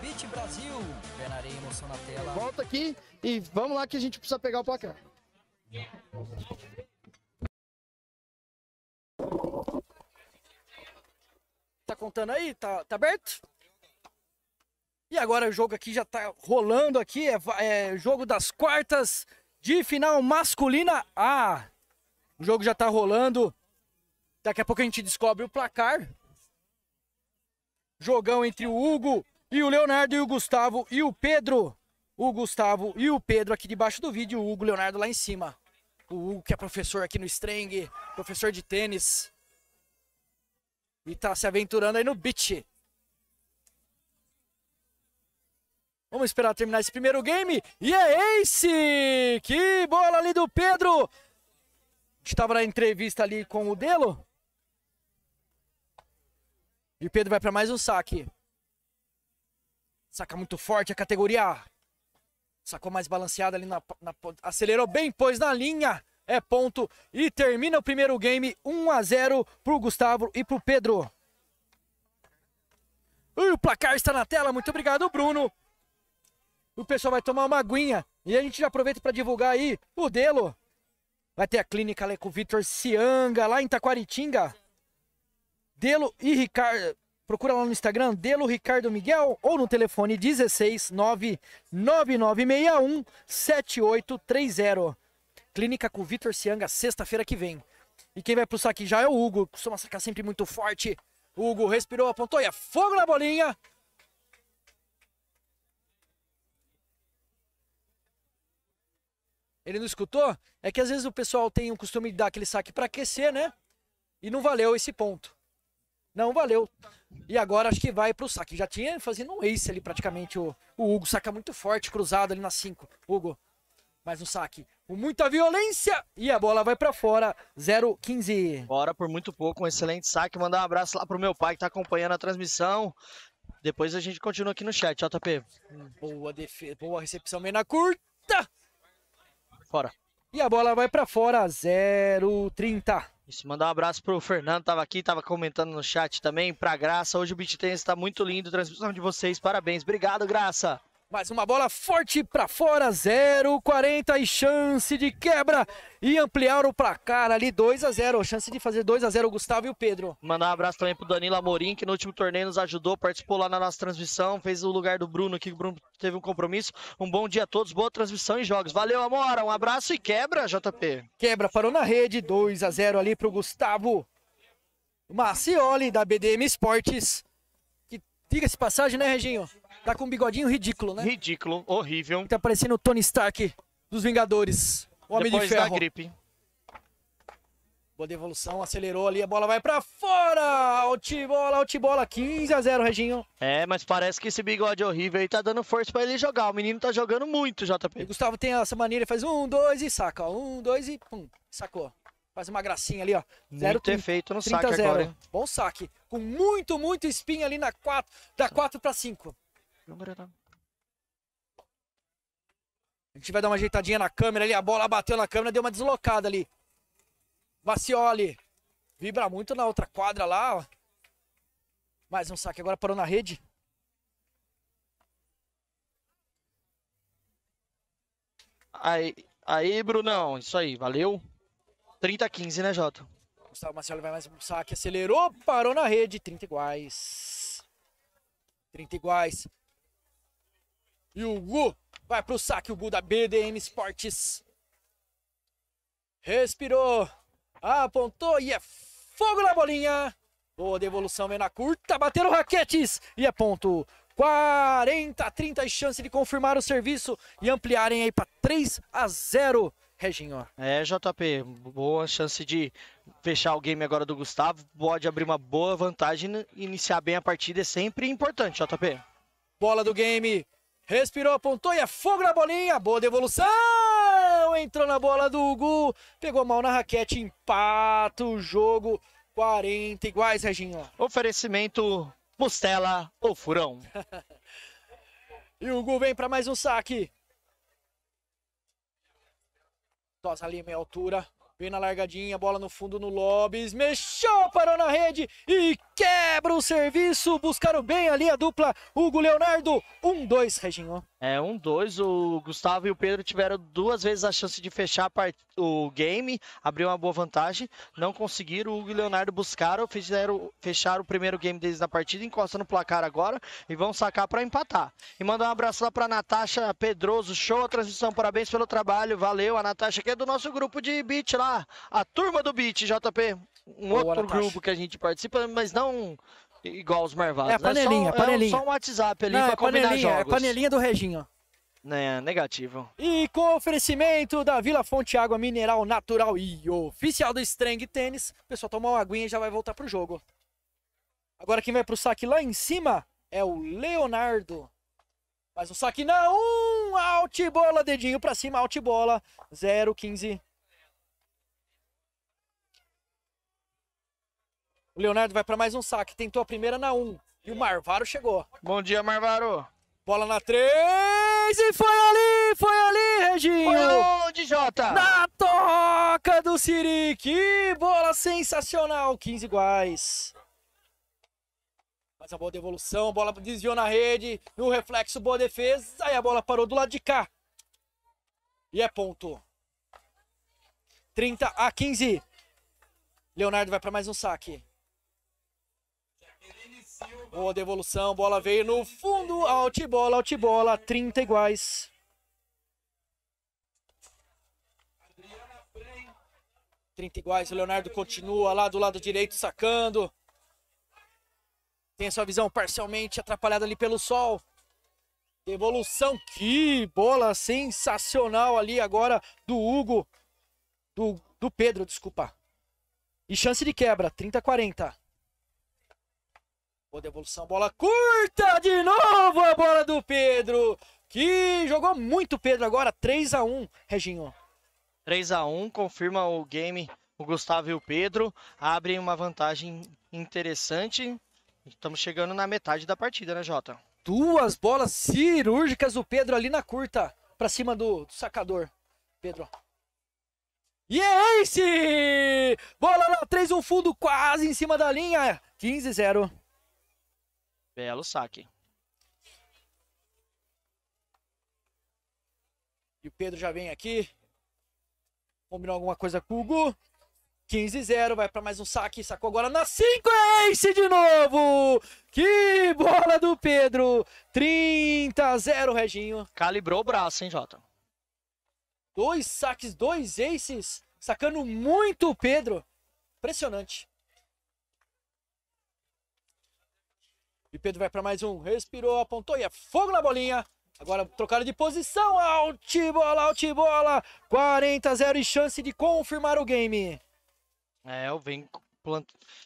Beat Brasil. emoção na tela. Volta aqui e vamos lá que a gente precisa pegar o placar. Tá contando aí? Tá, tá aberto? E agora o jogo aqui já tá rolando aqui. É, é jogo das quartas de final masculina A. Ah, o jogo já tá rolando. Daqui a pouco a gente descobre o placar. Jogão entre o Hugo e o Leonardo e o Gustavo e o Pedro. O Gustavo e o Pedro aqui debaixo do vídeo. O Hugo Leonardo lá em cima. O Hugo que é professor aqui no Streng, professor de tênis. E tá se aventurando aí no beach. Vamos esperar terminar esse primeiro game. E é Ace! Que bola ali do Pedro! Estava na entrevista ali com o Delo. E o Pedro vai para mais um saque. Saca muito forte a categoria A. Sacou mais balanceada ali na, na, Acelerou bem, pôs na linha. É ponto. E termina o primeiro game 1 a 0 pro Gustavo e pro Pedro. E o placar está na tela. Muito obrigado, Bruno. O pessoal vai tomar uma aguinha. E a gente já aproveita para divulgar aí o Delo. Vai ter a clínica lá com o Vitor Cianga, lá em Taquaritinga. Delo e Ricardo. Procura lá no Instagram, Delo Ricardo Miguel, ou no telefone 16 99961 7830. Clínica com Vitor Cianga, sexta-feira que vem. E quem vai pro saque já é o Hugo, costuma sacar sempre muito forte. Hugo respirou, apontou e é fogo na bolinha. Ele não escutou? É que às vezes o pessoal tem o costume de dar aquele saque para aquecer, né? E não valeu esse ponto. Não valeu. E agora acho que vai para o saque. Já tinha fazendo um ace ali praticamente. O, o Hugo saca muito forte, cruzado ali na 5. Hugo, mais um saque. Com muita violência. E a bola vai para fora. 0-15. Fora por muito pouco. Um excelente saque. Mandar um abraço lá pro meu pai que está acompanhando a transmissão. Depois a gente continua aqui no chat, JP. Boa defesa, boa recepção meio na curta. Fora. E a bola vai para fora, 30. Isso, mandar um abraço pro Fernando, tava aqui, tava comentando no chat também, pra Graça. Hoje o Beat Tennis tá muito lindo, transmissão de vocês, parabéns. Obrigado, Graça. Mais uma bola forte para fora, 40 e chance de quebra e ampliar o placar ali 2 a 0, chance de fazer 2 a 0 o Gustavo e o Pedro. Mandar um abraço também pro Danilo Amorim, que no último torneio nos ajudou, participou lá na nossa transmissão, fez o lugar do Bruno aqui, o Bruno teve um compromisso. Um bom dia a todos, boa transmissão e jogos. Valeu, Amora, um abraço e quebra, JP. Quebra parou na rede, 2 a 0 ali pro Gustavo. Macioli da BDM Esportes diga esse passagem, né, Reginho? Tá com um bigodinho ridículo, né? Ridículo, horrível. Tá parecendo o Tony Stark dos Vingadores. O Homem Depois de Ferro. Da gripe. Boa devolução, acelerou ali, a bola vai pra fora! Altibola, altibola, 15 a 0 Reginho. É, mas parece que esse bigode horrível aí tá dando força pra ele jogar. O menino tá jogando muito, JP. E o Gustavo tem essa maneira, faz um, dois e saca, ó. Um, dois e pum, sacou. Faz uma gracinha ali, ó. Zero, muito efeito no 30, saque 0. agora. Bom saque com muito, muito espinho ali na 4, da 4 para 5. A gente vai dar uma ajeitadinha na câmera ali, a bola bateu na câmera, deu uma deslocada ali. Vacioli, vibra muito na outra quadra lá, ó. Mais um saque, agora parou na rede. Aí, aí, Brunão, isso aí, valeu. 30 a 15, né, Jota? Gustavo Marcelo vai mais um saque, acelerou, parou na rede, 30 iguais. 30 iguais. E o Gu vai pro saque, o Gu da BDM Sports. Respirou, apontou e é fogo na bolinha. Boa devolução, vem na curta, bateram raquetes e é ponto. 40 30 chance de confirmar o serviço e ampliarem aí para 3 a 0 Reginho, ó. É, JP, boa chance de fechar o game agora do Gustavo. Pode abrir uma boa vantagem e iniciar bem a partida é sempre importante, JP. Bola do game. Respirou, apontou e é fogo na bolinha. Boa devolução! Entrou na bola do Hugo. Pegou mal na raquete, empata o jogo. 40 iguais, Reginho. Oferecimento Postela ou Furão. e o Hugo vem para mais um saque. Tosa ali meia altura. Vem na largadinha, bola no fundo no Lobes. Mexeu, parou na rede e quebra o serviço. Buscaram bem ali a dupla Hugo Leonardo. Um, dois, Reginho. É, um, dois. O Gustavo e o Pedro tiveram duas vezes a chance de fechar part... o game, abrir uma boa vantagem, não conseguiram. O Hugo e o Leonardo buscaram, fizeram, fecharam o primeiro game deles na partida, encosta no placar agora e vão sacar para empatar. E mandar um abraço lá para Natasha Pedroso, show a transmissão, parabéns pelo trabalho, valeu. A Natasha que é do nosso grupo de beat lá, a turma do beat, JP. Um Boa outro Natasha. grupo que a gente participa, mas não Igual os marvados. É, né? panelinha, é só, panelinha. É só um WhatsApp ali Não, pra é combinar é jogos. É panelinha do Reginho. É, negativo. E com oferecimento da Vila Fonte Água Mineral Natural e oficial do Strang Tênis, o pessoal tomar uma aguinha e já vai voltar pro jogo. Agora quem vai pro saque lá em cima é o Leonardo. Mas o saque não, um, out bola, dedinho pra cima, out bola, 0, 15. Leonardo vai para mais um saque. Tentou a primeira na 1. Um, e o Marvaro chegou. Bom dia, Marvaro. Bola na 3 e foi ali, foi ali, Reginho. Foi Jota? Na toca do Siri. Que bola sensacional. 15 iguais. Faz a boa devolução, bola desviou na rede, no reflexo, boa defesa, aí a bola parou do lado de cá. E é ponto. 30 a 15. Leonardo vai para mais um saque. Boa devolução, bola veio no fundo, altibola altibola 30 iguais. trinta 30 iguais, o Leonardo continua lá do lado direito sacando. Tem a sua visão parcialmente atrapalhada ali pelo sol. Devolução, que bola sensacional ali agora do Hugo, do, do Pedro, desculpa. E chance de quebra, 30 a 40. Boa devolução, bola curta de novo a bola do Pedro, que jogou muito Pedro agora, 3 a 1 Reginho. 3 a 1 confirma o game o Gustavo e o Pedro, abrem uma vantagem interessante. Estamos chegando na metade da partida, né, Jota? Duas bolas cirúrgicas do Pedro ali na curta, para cima do, do sacador. Pedro, e é esse! Bola lá, 3 1 fundo, quase em cima da linha. 15-0. Belo saque. E o Pedro já vem aqui. Combinou alguma coisa com o Gu. 15-0, vai para mais um saque, sacou agora na 5, Ace de novo! Que bola do Pedro! 30-0, Reginho. Calibrou o braço, hein, Jota? Dois saques, dois aces, sacando muito o Pedro. Impressionante. E Pedro vai para mais um. Respirou, apontou e é fogo na bolinha. Agora trocaram de posição. Altibola, altibola. 40 a 0 e chance de confirmar o game. É, eu venho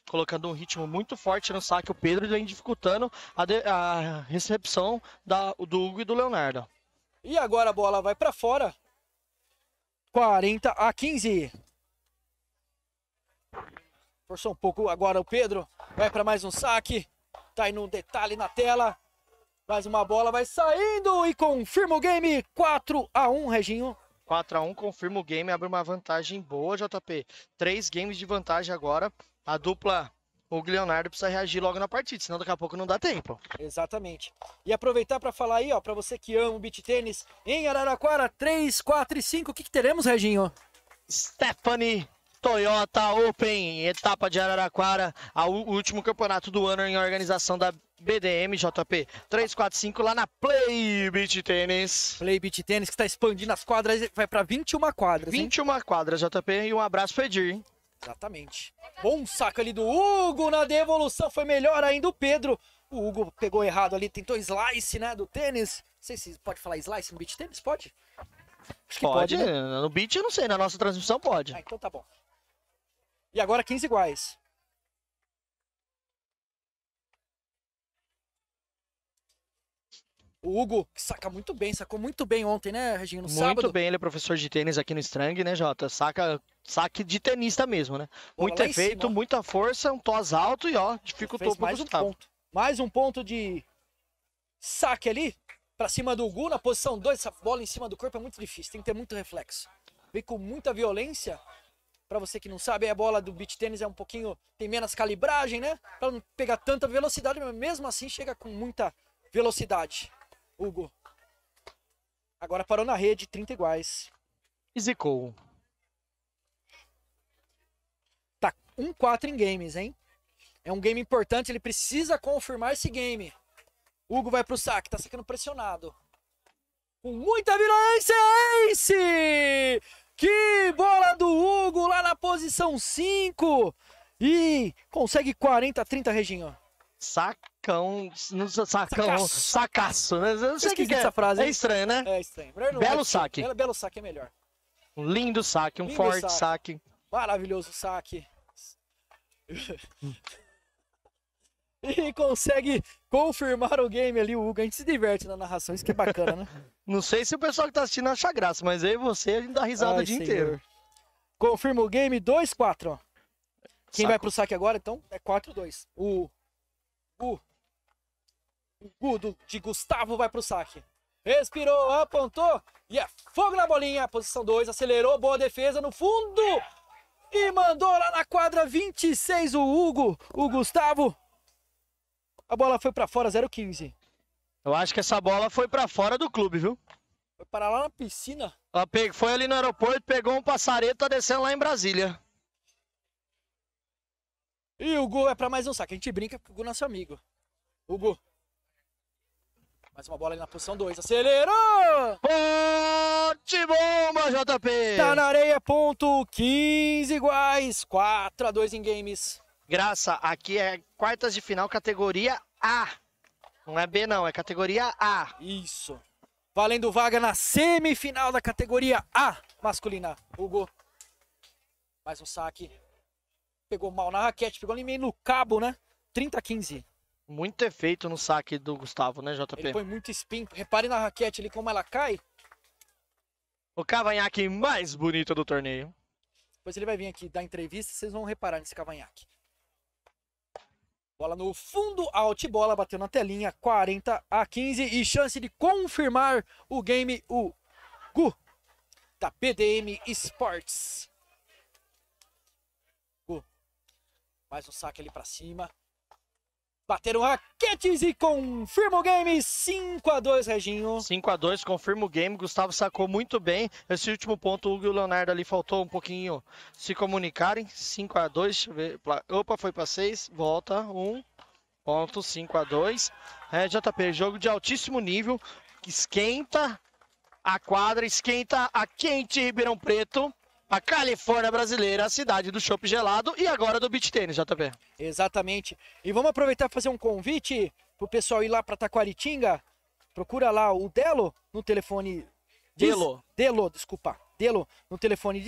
colocando um ritmo muito forte no saque. O Pedro vem dificultando a, de, a recepção da, do Hugo e do Leonardo. E agora a bola vai para fora. 40 a 15. Forçou um pouco agora o Pedro. Vai para mais um saque. Tá aí no detalhe na tela. Mais uma bola, vai saindo e confirma o game. 4 a 1 Reginho. 4 a 1 confirma o game, abre uma vantagem boa, JP. Três games de vantagem agora. A dupla, o Leonardo precisa reagir logo na partida, senão daqui a pouco não dá tempo. Exatamente. E aproveitar para falar aí, ó, para você que ama o beat tênis, em Araraquara, 3, 4 e 5, o que, que teremos, Reginho? Stephanie Toyota Open, etapa de Araraquara, o último campeonato do ano em organização da BDM JP 345 lá na Play Beach Tênis. Play Beach Tênis que está expandindo as quadras, vai para 21 quadras. 21 hein? quadras, JP, e um abraço pro Edir, hein? Exatamente. Bom saco ali do Hugo na devolução, foi melhor ainda o Pedro. O Hugo pegou errado ali, tentou slice, né, do tênis. Não sei se pode falar slice no beach tênis, pode? pode, pode né? no beat eu não sei, na nossa transmissão pode. Ah, então tá bom. E agora 15 iguais. O Hugo, que saca muito bem, sacou muito bem ontem, né, Reginho? No muito sábado. bem, ele é professor de tênis aqui no Strang, né, Jota? Saca saque de tenista mesmo, né? Bola muito efeito, muita força, um tos alto e, ó, dificultou o mais um ponto. Mais um ponto de saque ali, pra cima do Hugo, na posição 2, essa bola em cima do corpo é muito difícil, tem que ter muito reflexo. Vem com muita violência para você que não sabe, a bola do beach tênis é um pouquinho tem menos calibragem, né? Para não pegar tanta velocidade, mas mesmo assim chega com muita velocidade. Hugo. Agora parou na rede, 30 iguais. zicou. Tá 1-4 em games, hein? É um game importante, ele precisa confirmar esse game. Hugo vai pro saque, tá sacando pressionado. Com muita violência, Ace! Que bola do Hugo lá na posição 5. E consegue 40, 30, Reginho. Sacão, sacão, sacaço, sacaço. Né? não sei o que, que é. essa frase. É estranho, né? É estranho. Belo é, saque. Belo, belo saque é melhor. Um lindo saque, um lindo forte saque. saque. Maravilhoso saque. e consegue confirmar o game ali. O Hugo, a gente se diverte na narração, isso que é bacana, né? Não sei se o pessoal que tá assistindo acha graça, mas aí você a gente dá risada Ai, o dia senhor. inteiro. Confirma o game 2-4, Quem Saco. vai pro saque agora, então, é 4-2. O O. O Gudo de Gustavo vai pro saque. Respirou, apontou. E é fogo na bolinha. Posição 2, acelerou. Boa defesa no fundo. E mandou lá na quadra 26 o Hugo, o Gustavo. A bola foi para fora, 0,15. Eu acho que essa bola foi para fora do clube, viu? Foi parar lá na piscina. Ela foi ali no aeroporto, pegou um passareto, tá descendo lá em Brasília. E o gol é para mais um saque. A gente brinca porque o gol é nosso amigo. Hugo. Mais uma bola ali na posição 2. Acelerou! Ponte bomba, JP! Tá na areia, ponto 15 iguais. 4 a 2 em games. Graça, aqui é quartas de final, categoria A. Não é B, não, é categoria A. Isso. Valendo vaga na semifinal da categoria A masculina. Hugo. Mais um saque. Pegou mal na raquete, pegou ali meio no cabo, né? 30 a 15. Muito efeito no saque do Gustavo, né, JP? Ele foi muito spin. Repare na raquete ali como ela cai. O cavanhaque mais bonito do torneio. Depois ele vai vir aqui dar entrevista, vocês vão reparar nesse cavanhaque. Bola no fundo, out bola, bateu na telinha, 40 a 15 e chance de confirmar o game, o Gu, da PDM Sports. Gu, mais um saque ali para cima, bateram raquetes e confirma o game 5 a 2 Reginho. 5 a 2 confirma o game, Gustavo sacou muito bem. Esse último ponto, o Hugo e o Leonardo ali faltou um pouquinho se comunicarem. 5 a 2 deixa eu ver. Opa, foi para 6, volta, 1.5 ponto, a 2 é, JP, jogo de altíssimo nível, esquenta a quadra, esquenta a quente Ribeirão Preto. A Califórnia brasileira, a cidade do chopp gelado e agora do beat tênis, JP. Exatamente. E vamos aproveitar e fazer um convite pro pessoal ir lá para Taquaritinga. Procura lá o Delo no telefone. Delo. Delo, desculpa. Delo no telefone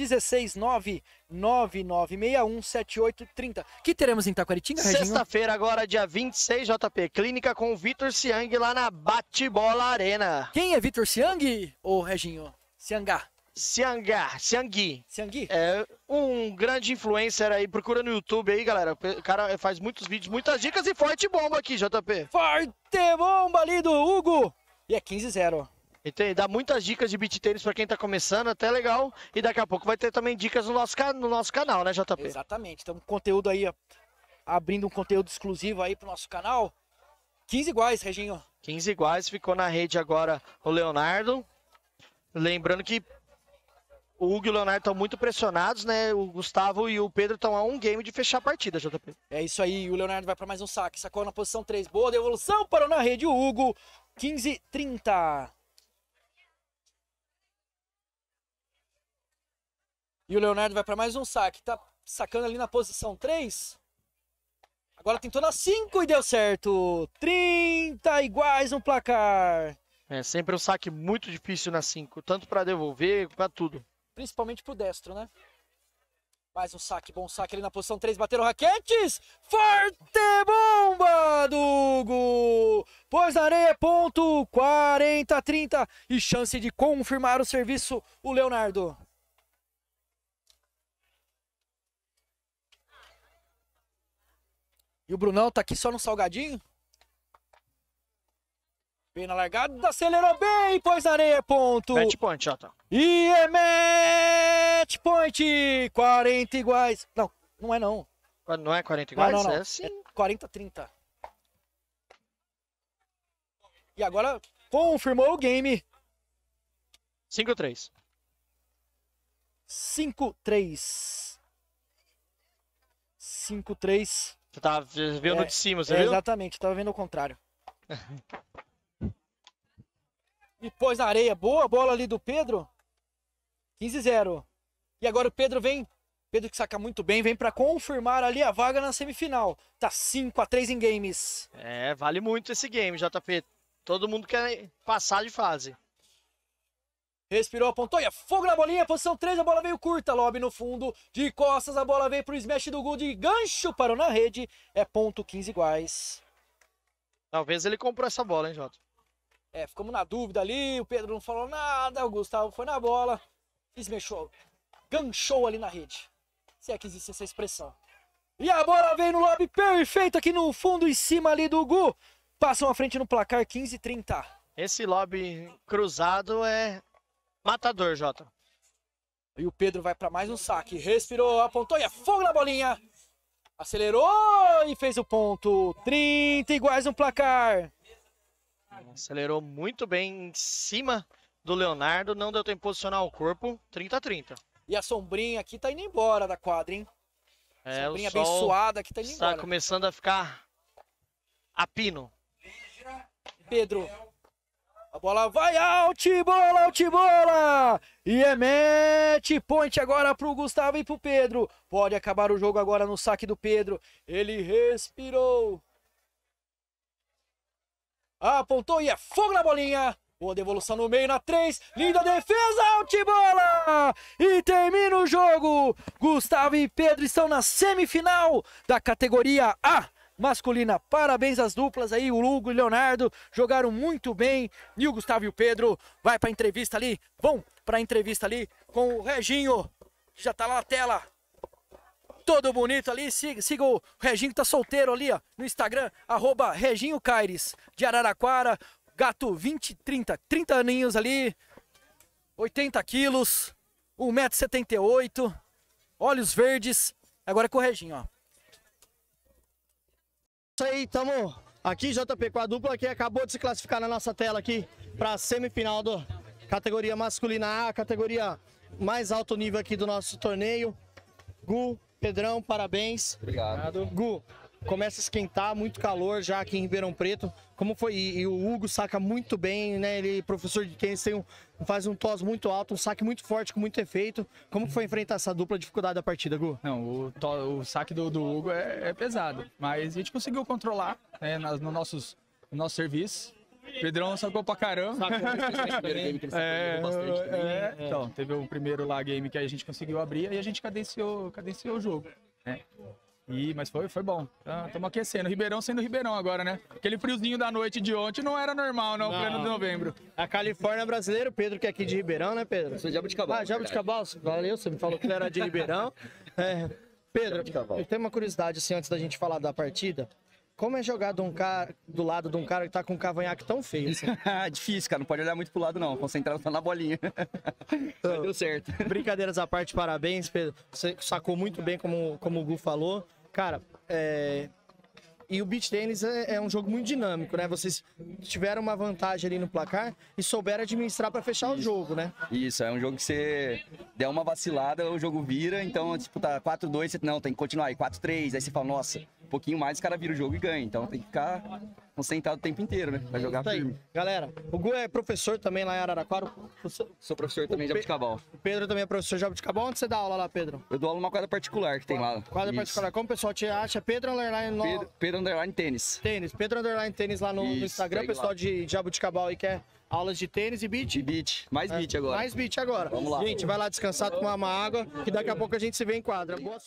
16999617830. Que teremos em Taquaritinga, Sexta-feira agora, dia 26, JP. Clínica com o Vitor Siang lá na Bate-Bola Arena. Quem é Vitor Siang, ou Reginho? Siangá. Siangar, Siangui. Siangui. É um grande influencer aí. Procura no YouTube aí, galera. O cara faz muitos vídeos, muitas dicas e forte bomba aqui, JP. Forte bomba ali do Hugo. E é 15-0. Entende? Dá muitas dicas de beat tênis pra quem tá começando, até legal. E daqui a pouco vai ter também dicas no nosso, no nosso canal, né, JP? Exatamente. Então, conteúdo aí, ó. abrindo um conteúdo exclusivo aí pro nosso canal. 15 iguais, Reginho. 15 iguais. Ficou na rede agora o Leonardo. Lembrando que o Hugo e o Leonardo estão muito pressionados, né? O Gustavo e o Pedro estão a um game de fechar a partida, JP. É isso aí, o Leonardo vai para mais um saque, sacou na posição 3, boa devolução, parou na rede o Hugo, 15 30. E o Leonardo vai para mais um saque, tá sacando ali na posição 3. Agora tentou na 5 e deu certo. 30 iguais no placar. É sempre um saque muito difícil na 5, tanto para devolver, para tudo principalmente pro destro, né? Mais um saque, bom saque ali na posição 3, bateram raquetes, forte bomba do Hugo, pois na areia, ponto, 40 30 e chance de confirmar o serviço o Leonardo. E o Brunão tá aqui só no salgadinho? Vem na largada, acelerou bem, pôs na areia, ponto. Match point, Jota. E é match point, 40 iguais. Não, não é não. Não é 40 iguais? Não, não, não. É, sim. é 40, 30. E agora confirmou o game. 5-3. 5-3. 5-3. Você tá vendo é, de cima, você é, viu? Exatamente, tava vendo o contrário. Depois na areia. Boa bola ali do Pedro. 15-0. E agora o Pedro vem. Pedro que saca muito bem, vem para confirmar ali a vaga na semifinal. Tá 5 a 3 em games. É, vale muito esse game, JP. Todo mundo quer passar de fase. Respirou, apontou e é fogo na bolinha, posição 3, a bola veio curta, Lobby no fundo, de costas a bola veio pro smash do gol de gancho, parou na rede, é ponto 15 iguais. Talvez ele comprou essa bola, hein, Jota? É, ficamos na dúvida ali, o Pedro não falou nada, o Gustavo foi na bola, esmexou ganchou ali na rede. Se é que existe essa expressão. E a bola vem no lobby perfeito aqui no fundo, em cima ali do Gu. Passam à frente no placar 15-30. Esse lobby cruzado é matador, Jota. E o Pedro vai para mais um saque. Respirou, apontou e é fogo na bolinha. Acelerou e fez o ponto. 30 iguais no placar. Acelerou muito bem em cima do Leonardo, não deu tempo de posicionar o corpo. 30 a 30. E a sombrinha aqui tá indo embora da quadra, hein? É, sombrinha abençoada aqui tá indo está embora. Tá começando a ficar a pino. Pedro. A bola vai out, bola, out, bola! E é match point agora pro Gustavo e pro Pedro. Pode acabar o jogo agora no saque do Pedro. Ele respirou. Apontou e é fogo na bolinha. Boa devolução no meio na 3. Linda defesa, altibola! E termina o jogo. Gustavo e Pedro estão na semifinal da categoria A masculina. Parabéns às duplas aí, o Hugo e o Leonardo jogaram muito bem. E o Gustavo e o Pedro vai para entrevista ali, vão para entrevista ali com o Reginho, que já está lá na tela todo bonito ali. Siga, siga o Reginho que tá solteiro ali, ó, no Instagram, arroba Reginho Caires, de Araraquara. Gato 20, 30, 30 aninhos ali, 80 quilos, 1,78m, olhos verdes. Agora é com o Reginho, ó. Isso aí, tamo aqui, JP, com a dupla que acabou de se classificar na nossa tela aqui para a semifinal da categoria masculina A, categoria mais alto nível aqui do nosso torneio. Gu, Pedrão, parabéns. Obrigado. Gu, começa a esquentar, muito calor já aqui em Ribeirão Preto. Como foi? E, e o Hugo saca muito bem, né? Ele, professor de tênis, tem um, faz um tos muito alto, um saque muito forte, com muito efeito. Como foi enfrentar essa dupla dificuldade da partida, Gu? Não, o, to, o saque do, do Hugo é, é, pesado, mas a gente conseguiu controlar né, nas, no, nossos, no nosso serviço. Pedrão sacou pra caramba. é, é, é né? então, então, teve o primeiro lá game que a gente conseguiu abrir e a gente cadenciou, cadenciou o jogo. Né? E, mas foi, foi bom. Estamos tá, ah, aquecendo. Ribeirão sendo Ribeirão agora, né? Aquele friozinho da noite de ontem não era normal, não, não. pleno de novembro. A Califórnia é brasileira, o Pedro que é aqui de Ribeirão, né, Pedro? Eu sou de Jabuticabal. Ah, Jabuticabal, valeu, você me falou que era de Ribeirão. É. Pedro, eu tenho uma curiosidade, assim, antes da gente falar da partida. Como é jogar um cara, do lado de um cara que tá com um cavanhaque tão feio? Assim? Ah, difícil, cara. Não pode olhar muito pro lado, não. Concentrado só na bolinha. então, deu certo. Brincadeiras à parte, parabéns, Pedro. Você sacou muito bem, como, como o Gu falou. Cara, é... E o beach tennis é, é, um jogo muito dinâmico, né? Vocês tiveram uma vantagem ali no placar e souberam administrar para fechar Isso. o jogo, né? Isso, é um jogo que você der uma vacilada, o jogo vira, então, tipo, tá 4-2, você não, tem que continuar aí, 4-3, aí você fala, nossa, um pouquinho mais, o cara vira o jogo e ganha Então tem que ficar concentrado o tempo inteiro, né? Pra é jogar firme. Galera, o Gu é professor também lá em Araraquara. Sou, sou professor também de Jabuticabal. O Pedro também é professor de Jabuticabal. Onde você dá aula lá, Pedro? Eu dou aula numa quadra particular que tem lá. Quadra Isso. particular. Como o pessoal te acha? Pedro Underline no... Pedro, Pedro Underline Tênis. Tênis. Pedro Underline Tênis lá no, Isso, no Instagram. Pessoal lá. de Jabuticabal aí quer aulas de tênis e beat. E beat. Mais beat agora. Mais beat agora. Vamos lá. Gente, vai lá descansar, tomar uma água, que daqui a pouco a gente se vê em quadra. Boa sorte.